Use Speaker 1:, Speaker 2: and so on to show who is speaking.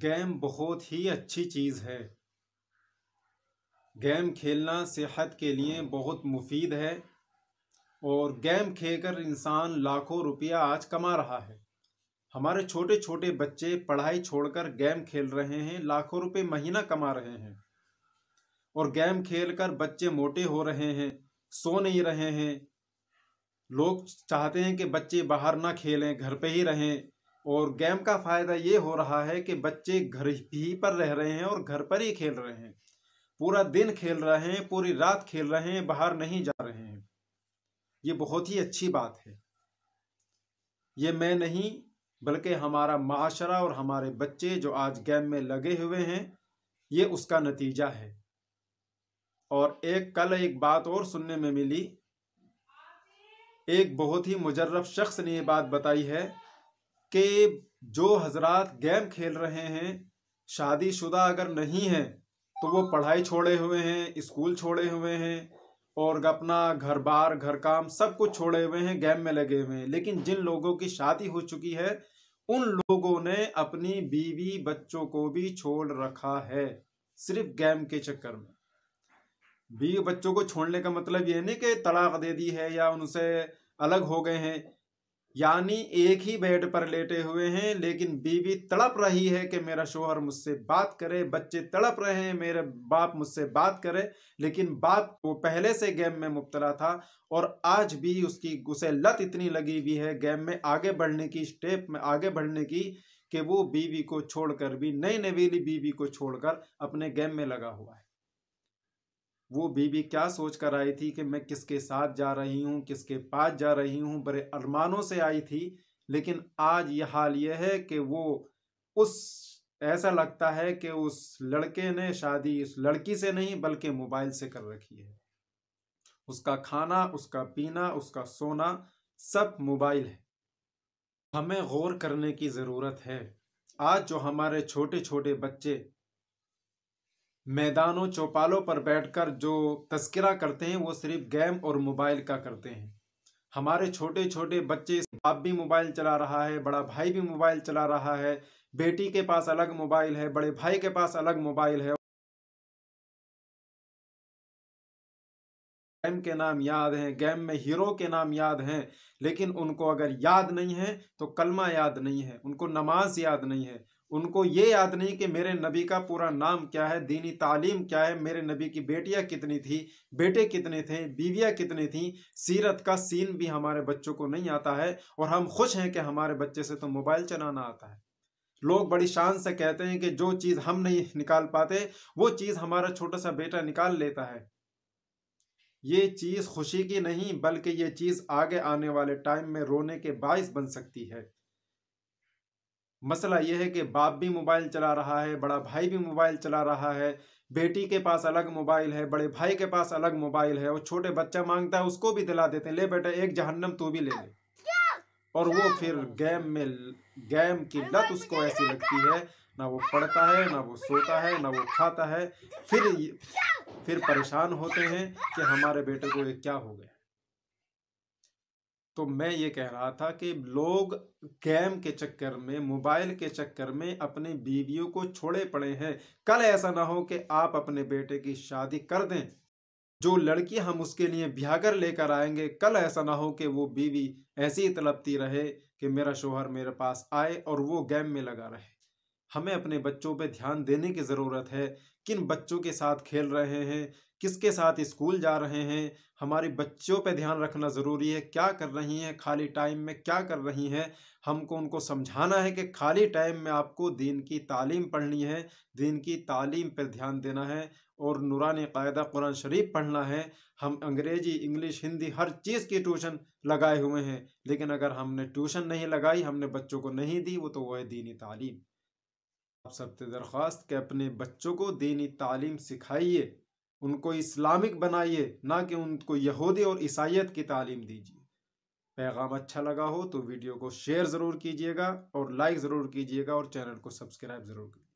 Speaker 1: game बहुत ही अच्छी चीज़ है गेम खेलना सेहत के लिए बहुत मुफीद है और गेम खेलकर इंसान लाखों रुपया आज कमा रहा है हमारे छोटे छोटे बच्चे पढ़ाई छोड़कर गेम खेल रहे हैं लाखों रुपए महीना कमा रहे हैं और गेम खेलकर बच्चे मोटे हो रहे हैं सो नहीं रहे हैं लोग चाहते हैं कि बच्चे बाहर ना खेलें घर पे ही रहें और गेम का फ़ायदा ये हो रहा है कि बच्चे घर ही पर रह रहे हैं और घर पर ही खेल रहे हैं पूरा दिन खेल रहे हैं पूरी रात खेल रहे हैं बाहर नहीं जा रहे हैं ये बहुत ही अच्छी बात है ये मैं नहीं बल्कि हमारा माशरा और हमारे बच्चे जो आज गेम में लगे हुए हैं ये उसका नतीजा है और एक कल एक बात और सुनने में मिली एक बहुत ही मुजर्रब शख्स ने ये बात बताई है कि जो हजरात गेम खेल रहे हैं शादीशुदा अगर नहीं है तो वो पढ़ाई छोड़े हुए हैं स्कूल छोड़े हुए हैं और अपना घर बार घर काम सब कुछ छोड़े हुए हैं गेम में लगे हुए हैं लेकिन जिन लोगों की शादी हो चुकी है उन लोगों ने अपनी बीवी बच्चों को भी छोड़ रखा है सिर्फ गेम के चक्कर में बीवी बच्चों को छोड़ने का मतलब ये नहीं कि तलाक दे दी है या उनसे अलग हो गए हैं यानी एक ही बेड पर लेटे हुए हैं लेकिन बीवी तड़प रही है कि मेरा शोहर मुझसे बात करे बच्चे तड़प रहे हैं मेरे बाप मुझसे बात करे लेकिन बाप वो पहले से गेम में मुबतला था और आज भी उसकी उसे लत इतनी लगी हुई है गेम में आगे बढ़ने की स्टेप में आगे बढ़ने की कि वो बीवी को छोड़कर भी नई नवेली बीवी को छोड़कर अपने गेम में लगा हुआ है वो बीबी क्या सोच कर आई थी कि मैं किसके साथ जा रही हूँ किसके पास जा रही हूँ बड़े अरमानों से आई थी लेकिन आज यह हाल यह है कि वो उस ऐसा लगता है कि उस लड़के ने शादी उस लड़की से नहीं बल्कि मोबाइल से कर रखी है उसका खाना उसका पीना उसका सोना सब मोबाइल है हमें गौर करने की ज़रूरत है आज जो हमारे छोटे छोटे बच्चे मैदानों चौपालों पर बैठकर जो तस्करा करते हैं वो सिर्फ गेम और मोबाइल का करते हैं हमारे छोटे छोटे बच्चे बाप भी मोबाइल चला रहा है बड़ा भाई भी मोबाइल चला रहा है बेटी के पास अलग मोबाइल है बड़े भाई के पास अलग मोबाइल है गेम के नाम याद हैं गेम में हीरो के नाम याद हैं लेकिन उनको अगर याद नहीं है तो कलमा याद नहीं है उनको नमाज याद नहीं है उनको ये याद नहीं कि मेरे नबी का पूरा नाम क्या है दीनी तालीम क्या है मेरे नबी की बेटियाँ कितनी थी बेटे कितने थे बीवियाँ कितनी थी सीरत का सीन भी हमारे बच्चों को नहीं आता है और हम खुश हैं कि हमारे बच्चे से तो मोबाइल चलाना आता है लोग बड़ी शान से कहते हैं कि जो चीज़ हम नहीं निकाल पाते वो चीज़ हमारा छोटा सा बेटा निकाल लेता है ये चीज़ खुशी की नहीं बल्कि ये चीज़ आगे आने वाले टाइम में रोने के बायस बन सकती है मसला यह है कि बाप भी मोबाइल चला रहा है बड़ा भाई भी मोबाइल चला रहा है बेटी के पास अलग मोबाइल है बड़े भाई के पास अलग मोबाइल है और छोटे बच्चा मांगता है उसको भी दिला देते हैं ले बेटा एक जहन्नम तू भी ले ले और वो फिर गेम में गेम की लत उसको ऐसी लगती है ना वो पढ़ता है ना वो सोता है ना वो खाता है फिर फिर परेशान होते हैं कि हमारे बेटे को ये क्या हो गया तो मैं ये कह रहा था कि लोग गेम के चक्कर में मोबाइल के चक्कर में अपने बीवियों को छोड़े पड़े हैं कल ऐसा ना हो कि आप अपने बेटे की शादी कर दें जो लड़की हम उसके लिए भ्यागर लेकर आएंगे कल ऐसा ना हो कि वो बीवी ऐसी तलबती रहे कि मेरा शोहर मेरे पास आए और वो गेम में लगा रहे हमें अपने बच्चों पर ध्यान देने की ज़रूरत है किन बच्चों के साथ खेल रहे हैं किसके साथ स्कूल जा रहे हैं हमारे बच्चों पर ध्यान रखना ज़रूरी है क्या कर रही हैं खाली टाइम में क्या कर रही हैं हमको उनको समझाना है कि खाली टाइम में आपको दीन की तालीम पढ़नी है दीन की तालीम पर ध्यान देना है और नुरान कायदा कुरान शरीफ पढ़ना है हम अंग्रेजी इंग्लिश हिंदी हर चीज़ की ट्यूशन लगाए हुए हैं लेकिन अगर हमने ट्यूशन नहीं लगाई हमने बच्चों को नहीं दी वो तो वह दीनी तालीम आप सबसे दरख्वास्त के अपने बच्चों को दीनी तालीम सिखाइए उनको इस्लामिक बनाइए ना कि उनको यहूदी और ईसाइत की तालीम दीजिए पैगाम अच्छा लगा हो तो वीडियो को शेयर ज़रूर कीजिएगा और लाइक ज़रूर कीजिएगा और चैनल को सब्सक्राइब ज़रूर कीजिए